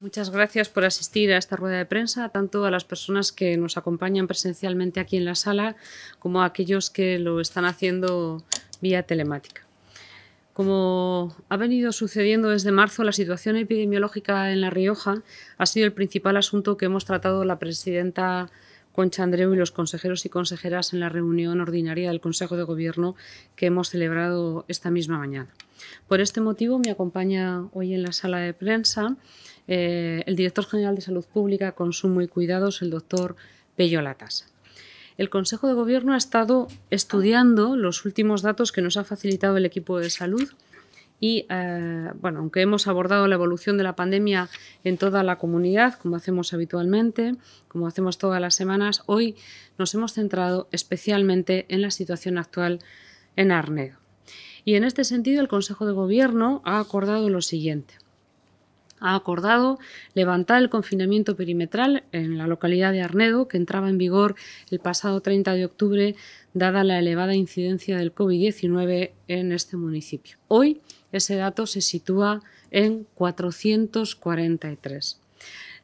Muchas gracias por asistir a esta rueda de prensa, tanto a las personas que nos acompañan presencialmente aquí en la sala como a aquellos que lo están haciendo vía telemática. Como ha venido sucediendo desde marzo, la situación epidemiológica en La Rioja ha sido el principal asunto que hemos tratado la presidenta Concha Andreu y los consejeros y consejeras en la reunión ordinaria del Consejo de Gobierno que hemos celebrado esta misma mañana. Por este motivo me acompaña hoy en la sala de prensa eh, el director general de Salud Pública, Consumo y Cuidados, el doctor Pello Latas. El Consejo de Gobierno ha estado estudiando los últimos datos que nos ha facilitado el equipo de salud y eh, bueno, aunque hemos abordado la evolución de la pandemia en toda la comunidad, como hacemos habitualmente, como hacemos todas las semanas, hoy nos hemos centrado especialmente en la situación actual en Arnedo. Y en este sentido, el Consejo de Gobierno ha acordado lo siguiente ha acordado levantar el confinamiento perimetral en la localidad de Arnedo, que entraba en vigor el pasado 30 de octubre, dada la elevada incidencia del COVID-19 en este municipio. Hoy ese dato se sitúa en 443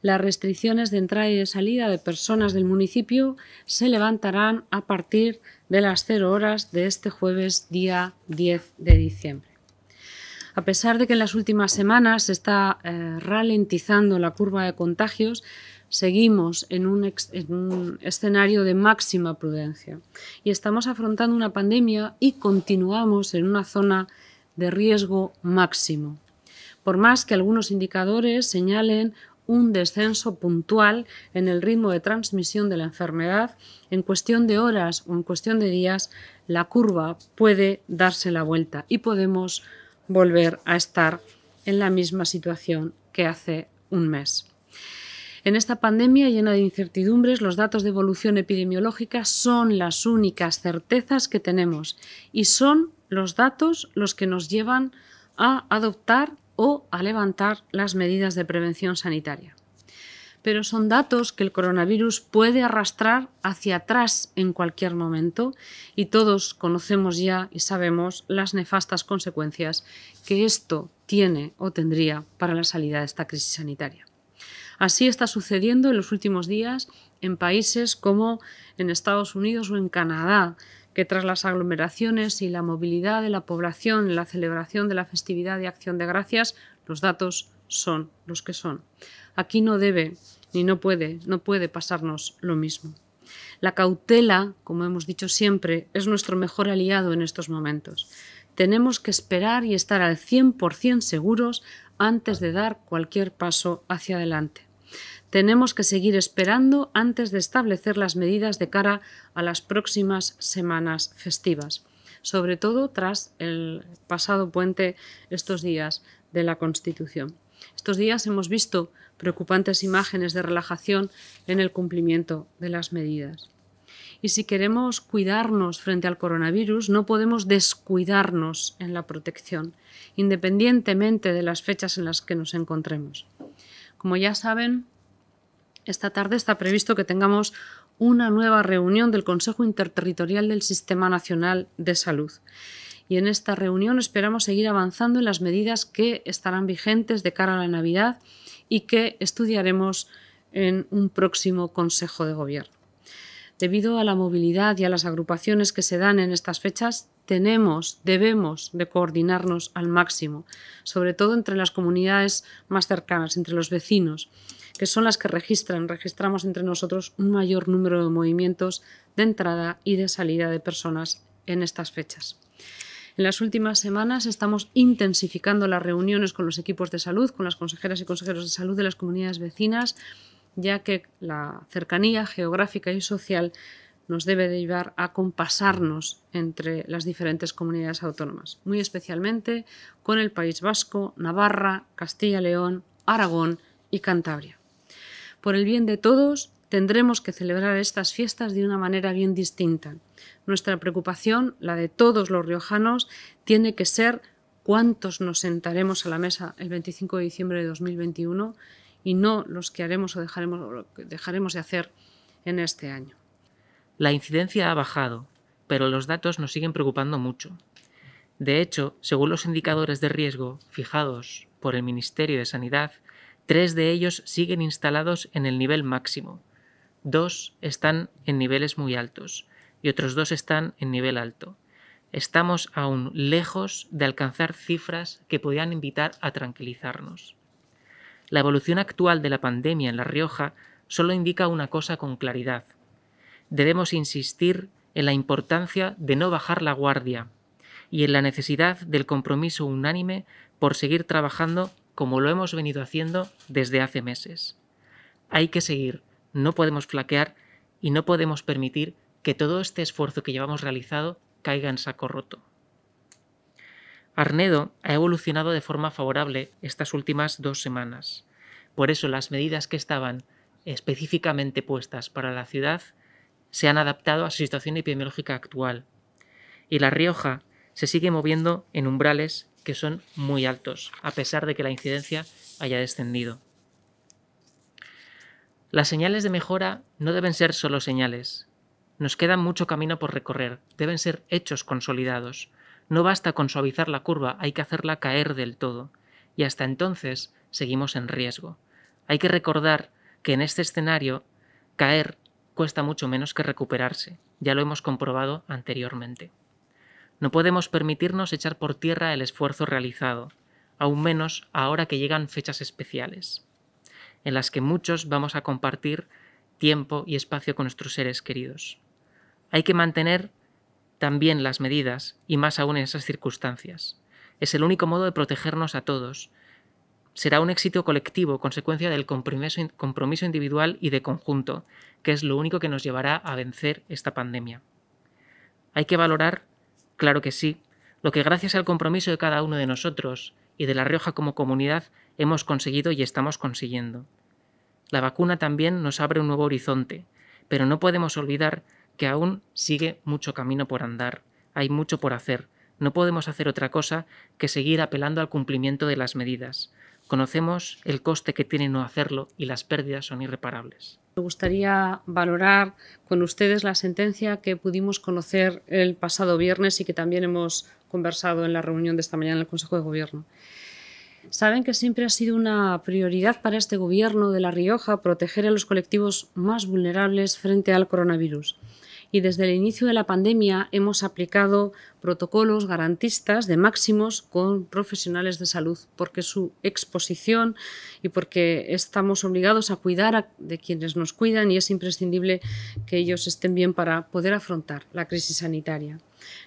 las restricciones de entrada y de salida de personas del municipio se levantarán a partir de las 0 horas de este jueves día 10 de diciembre. A pesar de que en las últimas semanas se está eh, ralentizando la curva de contagios, seguimos en un, en un, escenario de máxima prudencia y estamos afrontando una pandemia y continuamos en una zona de riesgo máximo. Por más que algunos indicadores señalen un descenso puntual en el ritmo de transmisión de la enfermedad, en cuestión de horas o en cuestión de días, la curva puede darse la vuelta y podemos volver a estar en la misma situación que hace un mes. En esta pandemia llena de incertidumbres, los datos de evolución epidemiológica son las únicas certezas que tenemos y son los datos los que nos llevan a adoptar o a levantar las medidas de prevención sanitaria pero son datos que el coronavirus puede arrastrar hacia atrás en cualquier momento y todos conocemos ya y sabemos las nefastas consecuencias que esto tiene o tendría para la salida de esta crisis sanitaria. Así está sucediendo en los últimos días en países como en Estados Unidos o en Canadá, que tras las aglomeraciones y la movilidad de la población, en la celebración de la festividad de Acción de Gracias, los datos son los que son. Aquí no debe ni no puede, no puede pasarnos lo mismo. La cautela, como hemos dicho siempre, es nuestro mejor aliado en estos momentos. Tenemos que esperar y estar al 100% seguros antes de dar cualquier paso hacia adelante. Tenemos que seguir esperando antes de establecer las medidas de cara a las próximas semanas festivas, sobre todo tras el pasado puente estos días de la Constitución. Estos días hemos visto preocupantes imágenes de relajación en el cumplimiento de las medidas. Y si queremos cuidarnos frente al coronavirus, no podemos descuidarnos en la protección, independientemente de las fechas en las que nos encontremos. Como ya saben, esta tarde está previsto que tengamos una nueva reunión del Consejo Interterritorial del Sistema Nacional de Salud y en esta reunión esperamos seguir avanzando en las medidas que estarán vigentes de cara a la Navidad y que estudiaremos en un próximo Consejo de Gobierno. Debido a la movilidad y a las agrupaciones que se dan en estas fechas, tenemos, debemos de coordinarnos al máximo, sobre todo entre las comunidades más cercanas, entre los vecinos, que son las que registran, registramos entre nosotros un mayor número de movimientos de entrada y de salida de personas en estas fechas. En las últimas semanas estamos intensificando las reuniones con los equipos de salud, con las consejeras y consejeros de salud de las comunidades vecinas, ya que la cercanía geográfica y social nos debe de llevar a compasarnos entre las diferentes comunidades autónomas, muy especialmente con el País Vasco, Navarra, Castilla-León, Aragón y Cantabria. Por el bien de todos, tendremos que celebrar estas fiestas de una manera bien distinta. Nuestra preocupación, la de todos los riojanos, tiene que ser cuántos nos sentaremos a la mesa el 25 de diciembre de 2021 y no los que haremos o dejaremos, de hacer en este año. La incidencia ha bajado, pero los datos nos siguen preocupando mucho. De hecho, según los indicadores de riesgo fijados por el Ministerio de Sanidad, tres de ellos siguen instalados en el nivel máximo, dos están en niveles muy altos y otros dos están en nivel alto. Estamos aún lejos de alcanzar cifras que podrían invitar a tranquilizarnos. La evolución actual de la pandemia en La Rioja solo indica una cosa con claridad. Debemos insistir en la importancia de no bajar la guardia y en la necesidad del compromiso unánime por seguir trabajando como lo hemos venido haciendo desde hace meses. Hay que seguir no podemos flaquear y no podemos permitir que todo este esfuerzo que llevamos realizado caiga en saco roto. Arnedo ha evolucionado de forma favorable estas últimas dos semanas. Por eso las medidas que estaban específicamente puestas para la ciudad se han adaptado a su situación epidemiológica actual. Y La Rioja se sigue moviendo en umbrales que son muy altos, a pesar de que la incidencia haya descendido. Las señales de mejora no deben ser solo señales. Nos queda mucho camino por recorrer, deben ser hechos consolidados. No basta con suavizar la curva, hay que hacerla caer del todo. Y hasta entonces seguimos en riesgo. Hay que recordar que en este escenario caer cuesta mucho menos que recuperarse, ya lo hemos comprobado anteriormente. No podemos permitirnos echar por tierra el esfuerzo realizado, aún menos ahora que llegan fechas especiales en las que muchos vamos a compartir tiempo y espacio con nuestros seres queridos. Hay que mantener también las medidas, y más aún en esas circunstancias. Es el único modo de protegernos a todos. Será un éxito colectivo, consecuencia del compromiso, individual y de conjunto, que es lo único que nos llevará a vencer esta pandemia. Hay que valorar, claro que sí, lo que gracias al compromiso de cada uno de nosotros y de La Rioja como comunidad hemos conseguido y estamos consiguiendo. La vacuna también nos abre un nuevo horizonte, pero no podemos olvidar que aún sigue mucho camino por andar, hay mucho por hacer, no podemos hacer otra cosa que seguir apelando al cumplimiento de las medidas. Conocemos el coste que tiene no hacerlo y las pérdidas son irreparables. Me gustaría valorar con ustedes la sentencia que pudimos conocer el pasado viernes y que también hemos conversado en la reunión de esta mañana en el Consejo de Gobierno saben que siempre ha sido una prioridad para este gobierno de La Rioja proteger a los colectivos más vulnerables frente al coronavirus. Y desde el inicio de la pandemia hemos aplicado protocolos garantistas de máximos con profesionales de salud, porque su exposición y porque estamos obligados a cuidar de quienes nos cuidan y es imprescindible que ellos estén bien para poder afrontar la crisis sanitaria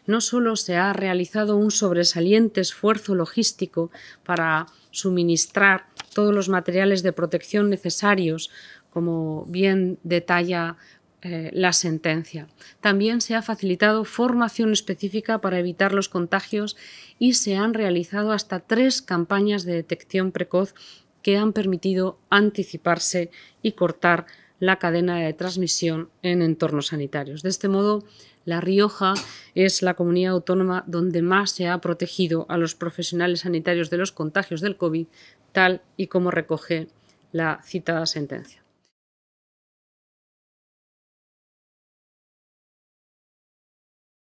no solo se ha realizado un sobresaliente esfuerzo logístico para suministrar todos los materiales de protección necesarios, como bien detalla eh, la sentencia. También se ha facilitado formación específica para evitar los contagios y se han realizado hasta tres campañas de detección precoz que han permitido anticiparse y cortar la cadena de transmisión en entornos sanitarios. De este modo, La Rioja es la comunidad autónoma donde más se ha protegido a los profesionales sanitarios de los contagios del COVID, tal y como recoge la citada sentencia.